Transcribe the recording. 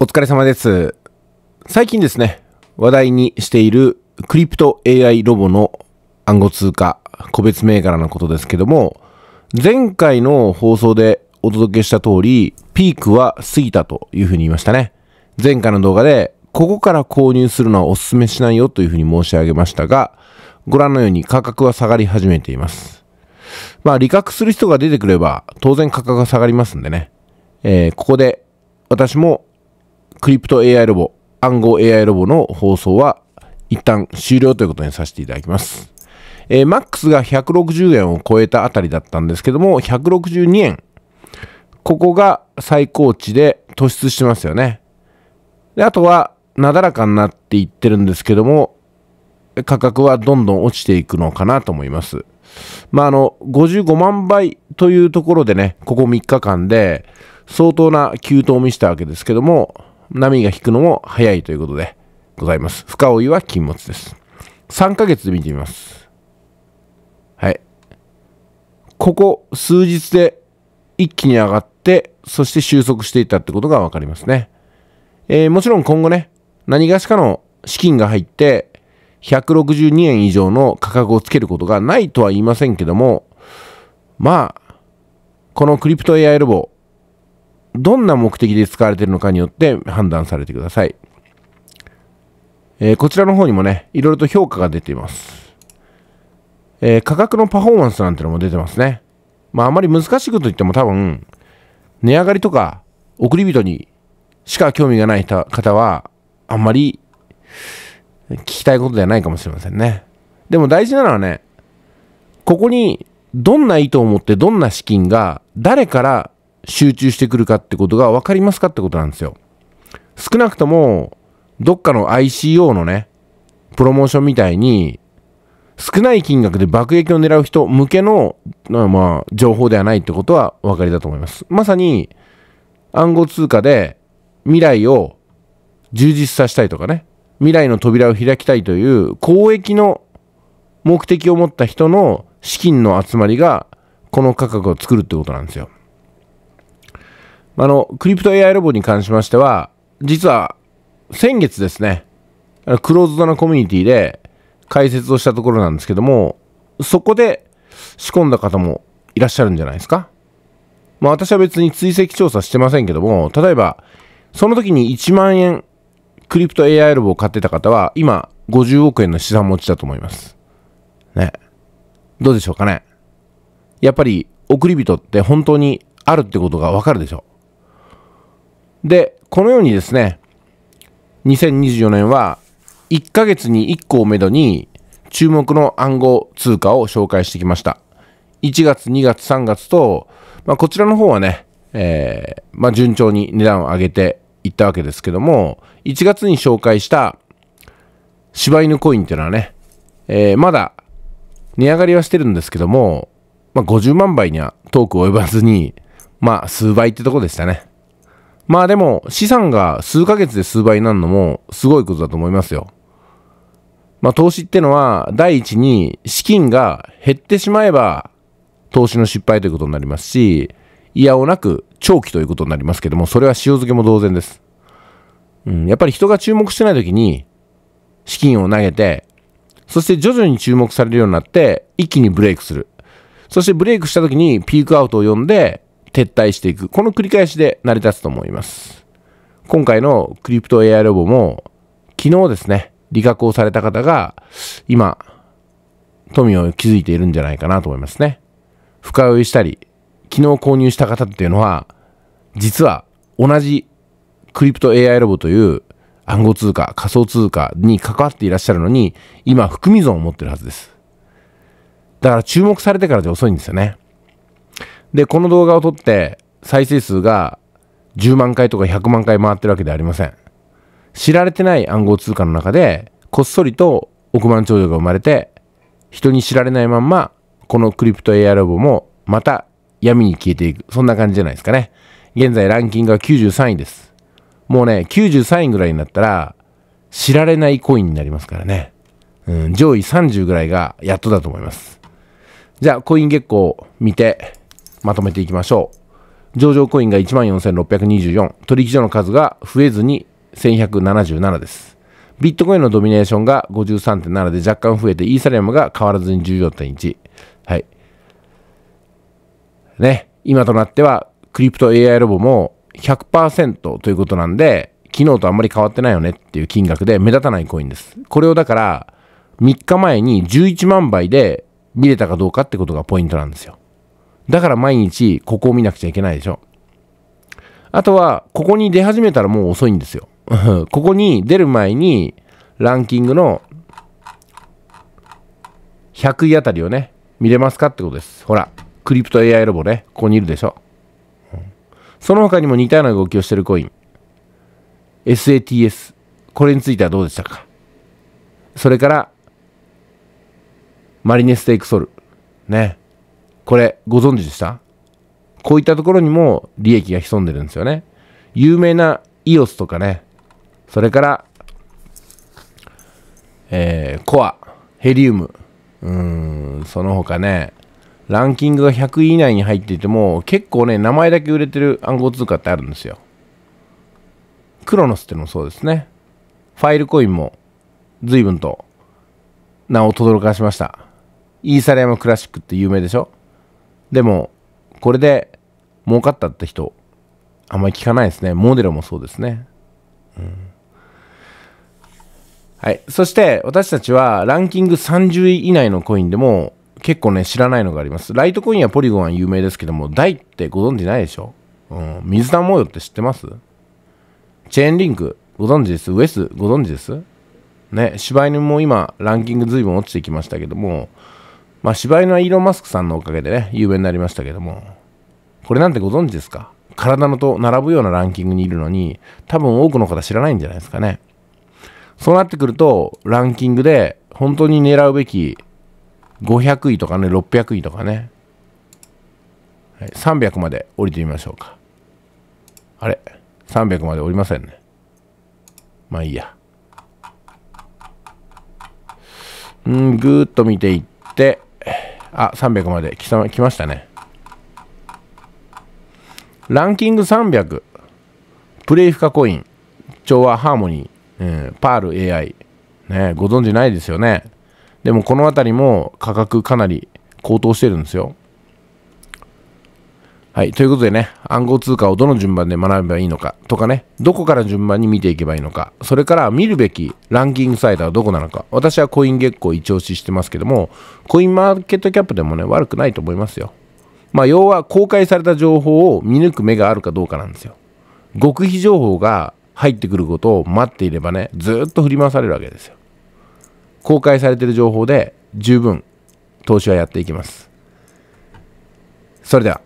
お疲れ様です。最近ですね、話題にしているクリプト AI ロボの暗号通貨、個別銘柄のことですけども、前回の放送でお届けした通り、ピークは過ぎたというふうに言いましたね。前回の動画で、ここから購入するのはお勧めしないよというふうに申し上げましたが、ご覧のように価格は下がり始めています。まあ、利確する人が出てくれば、当然価格が下がりますんでね。えー、ここで私もクリプト AI ロボ、暗号 AI ロボの放送は一旦終了ということにさせていただきます。えー、マックスが160円を超えたあたりだったんですけども、162円。ここが最高値で突出してますよね。で、あとは、なだらかになっていってるんですけども、価格はどんどん落ちていくのかなと思います。まあ、あの、55万倍というところでね、ここ3日間で相当な急騰を見せたわけですけども、波が引くのも早いということでございます。深追いは禁物です。3ヶ月で見てみます。はい。ここ数日で一気に上がって、そして収束していったってことがわかりますね。えー、もちろん今後ね、何がしかの資金が入って、162円以上の価格をつけることがないとは言いませんけども、まあ、このクリプト AI ロボ、どんな目的で使われているのかによって判断されてください。えー、こちらの方にもね、いろいろと評価が出ています。えー、価格のパフォーマンスなんてのも出てますね。まああまり難しいこと言っても多分、値上がりとか送り人にしか興味がない方は、あんまり聞きたいことではないかもしれませんね。でも大事なのはね、ここにどんな意図を持ってどんな資金が誰から集中してくるかってことが分かりますかってことなんですよ。少なくとも、どっかの ICO のね、プロモーションみたいに、少ない金額で爆撃を狙う人向けの、まあ、情報ではないってことはお分かりだと思います。まさに、暗号通貨で未来を充実させたいとかね、未来の扉を開きたいという公益の目的を持った人の資金の集まりがこの価格を作るってことなんですよ。あの、クリプト AI ロボに関しましては、実は先月ですね、クローズドなコミュニティで解説をしたところなんですけども、そこで仕込んだ方もいらっしゃるんじゃないですか。まあ私は別に追跡調査してませんけども、例えば、その時に1万円クリプト AI ロボを買ってた方は、今50億円の資産持ちだと思います。ね。どうでしょうかね。やっぱり送り人って本当にあるってことがわかるでしょ。で、このようにですね、2024年は1ヶ月に1個をめどに注目の暗号通貨を紹介してきました。1月、2月、3月と、まあ、こちらの方はね、えー、まあ、順調に値段を上げていったわけですけども、1月に紹介した柴犬コインっていうのはね、えー、まだ値上がりはしてるんですけども、まあ、50万倍には遠く及ばずに、まあ、数倍ってとこでしたね。まあでも資産が数ヶ月で数倍になるのもすごいことだと思いますよ。まあ投資ってのは第一に資金が減ってしまえば投資の失敗ということになりますし、いやおなく長期ということになりますけども、それは塩漬けも同然です。うん、やっぱり人が注目してない時に資金を投げて、そして徐々に注目されるようになって一気にブレイクする。そしてブレイクした時にピークアウトを呼んで撤退していく。この繰り返しで成り立つと思います。今回のクリプト AI ロボも、昨日ですね、理学をされた方が、今、富を築いているんじゃないかなと思いますね。深追いしたり、昨日購入した方っていうのは、実は同じクリプト AI ロボという暗号通貨、仮想通貨に関わっていらっしゃるのに、今、含み損を持ってるはずです。だから注目されてからじゃ遅いんですよね。で、この動画を撮って再生数が10万回とか100万回回ってるわけではありません。知られてない暗号通貨の中で、こっそりと億万長者が生まれて、人に知られないまんま、このクリプト AI ロボもまた闇に消えていく。そんな感じじゃないですかね。現在ランキングは93位です。もうね、93位ぐらいになったら、知られないコインになりますからね。うん、上位30ぐらいがやっとだと思います。じゃあ、コイン月光見て、まとめていきましょう。上場コインが14,624、取引所の数が増えずに1177です。ビットコインのドミネーションが53.7で若干増えて、イーサリアムが変わらずに14.1。はい。ね、今となっては、クリプト AI ロボも100%ということなんで、昨日とあんまり変わってないよねっていう金額で目立たないコインです。これをだから、3日前に11万倍で見れたかどうかってことがポイントなんですよ。だから毎日ここを見なくちゃいけないでしょ。あとは、ここに出始めたらもう遅いんですよ。ここに出る前に、ランキングの100位あたりをね、見れますかってことです。ほら、クリプト AI ロボね、ここにいるでしょ。その他にも似たような動きをしてるコイン。SATS。これについてはどうでしたかそれから、マリネステークソル。ね。これご存知でしたこういったところにも利益が潜んでるんですよね。有名な EOS とかね、それから、えー、コア、ヘリウム、うん、その他ね、ランキングが100位以内に入っていても、結構ね、名前だけ売れてる暗号通貨ってあるんですよ。クロノスってのもそうですね。ファイルコインも随分と名を轟かしました。イーサリアムクラシックって有名でしょでも、これで儲かったって人、あんまり聞かないですね。モデルもそうですね。うん、はい。そして、私たちはランキング30位以内のコインでも結構ね、知らないのがあります。ライトコインやポリゴンは有名ですけども、大ってご存知ないでしょうん。水田模様って知ってますチェーンリンク、ご存知ですウエス、ご存知ですね、柴犬も今、ランキング随分落ちてきましたけども、まあ、芝居のイーロン・マスクさんのおかげでね、有名になりましたけども、これなんてご存知ですか体のと並ぶようなランキングにいるのに、多分多くの方知らないんじゃないですかね。そうなってくると、ランキングで本当に狙うべき500位とかね、600位とかね、はい、300まで降りてみましょうか。あれ ?300 まで降りませんね。まあいいや。うん、ぐーっと見ていって、あ、300まで来た来ましたね。ランキング300。プレイフカコイン。調和ハーモニー。うん、パール AI。ね、ご存知ないですよね。でもこの辺りも価格かなり高騰してるんですよ。はい。ということでね、暗号通貨をどの順番で学べばいいのかとかね、どこから順番に見ていけばいいのか、それから見るべきランキングサイトはどこなのか、私はコイン月光一押ししてますけども、コインマーケットキャップでもね、悪くないと思いますよ。まあ、要は公開された情報を見抜く目があるかどうかなんですよ。極秘情報が入ってくることを待っていればね、ずっと振り回されるわけですよ。公開されてる情報で十分投資はやっていきます。それでは。